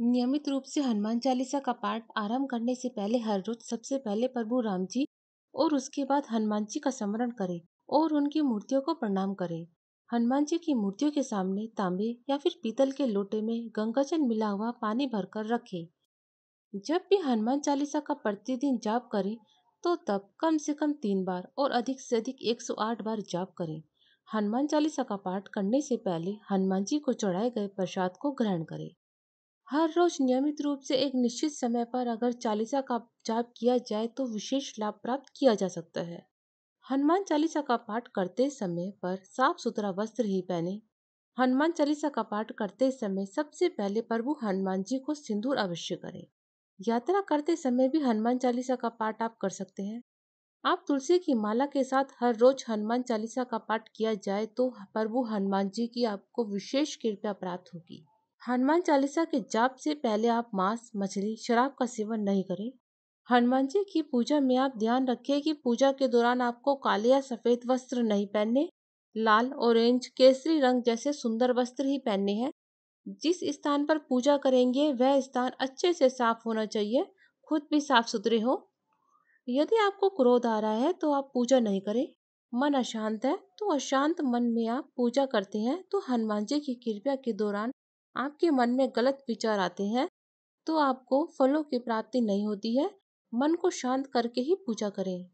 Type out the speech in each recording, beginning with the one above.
नियमित रूप से हनुमान चालीसा का पाठ आरंभ करने से पहले हर रोज सबसे पहले प्रभु राम जी और उसके बाद हनुमान जी का स्मरण करें और उनकी मूर्तियों को प्रणाम करें हनुमान जी की मूर्तियों के सामने तांबे या फिर पीतल के लोटे में गंगाजल मिला हुआ पानी भरकर रखें जब भी हनुमान चालीसा का प्रतिदिन जाप करें तो तब कम से कम तीन बार और अधिक से अधिक 108 बार जाप करें हनुमान चालीसा का पाठ करने से पहले हनुमान जी को चढ़ाए गए प्रसाद को ग्रहण करें हर रोज नियमित रूप से एक निश्चित समय पर अगर चालीसा का जाप किया जाए तो विशेष लाभ प्राप्त किया जा सकता है हनुमान चालीसा का पाठ करते समय पर साफ सुथरा वस्त्र ही पहने हनुमान चालीसा का पाठ करते समय सबसे पहले प्रभु हनुमान जी को सिंदूर अवश्य करें यात्रा करते समय भी हनुमान चालीसा का पाठ आप कर सकते हैं आप तुलसी की माला के साथ हर रोज हनुमान चालीसा का पाठ किया जाए तो प्रभु हनुमान जी की आपको विशेष कृपया प्राप्त होगी हनुमान चालीसा के जाप से पहले आप मांस मछली शराब का सेवन नहीं करें हनुमान जी की पूजा में आप ध्यान रखें कि पूजा के दौरान आपको काले या सफ़ेद वस्त्र नहीं पहनने लाल ऑरेंज केसरी रंग जैसे सुंदर वस्त्र ही पहनने हैं जिस स्थान पर पूजा करेंगे वह स्थान अच्छे से साफ होना चाहिए खुद भी साफ सुथरे हो यदि आपको क्रोध आ रहा है तो आप पूजा नहीं करें मन अशांत है तो अशांत मन में आप पूजा करते हैं तो हनुमान जी की कृपया के दौरान आपके मन में गलत विचार आते हैं तो आपको फलों की प्राप्ति नहीं होती है मन को शांत करके ही पूजा करें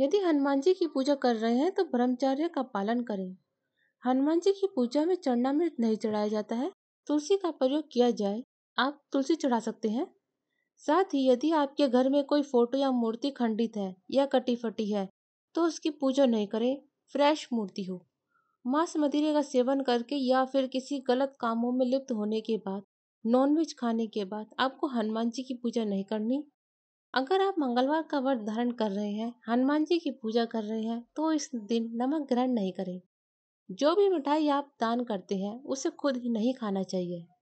यदि हनुमान जी की पूजा कर रहे हैं तो ब्रह्मचार्य का पालन करें हनुमान जी की पूजा में चरणामृत नहीं चढ़ाया जाता है तुलसी का प्रयोग किया जाए आप तुलसी चढ़ा सकते हैं साथ ही यदि आपके घर में कोई फोटो या मूर्ति खंडित है या कटी फटी है तो उसकी पूजा नहीं करें फ्रेश मूर्ति हो मांस मदिरे का सेवन करके या फिर किसी गलत कामों में लिप्त होने के बाद नॉनवेज खाने के बाद आपको हनुमान जी की पूजा नहीं करनी अगर आप मंगलवार का व्रत धारण कर रहे हैं हनुमान जी की पूजा कर रहे हैं तो इस दिन नमक ग्रहण नहीं करें जो भी मिठाई आप दान करते हैं उसे खुद ही नहीं खाना चाहिए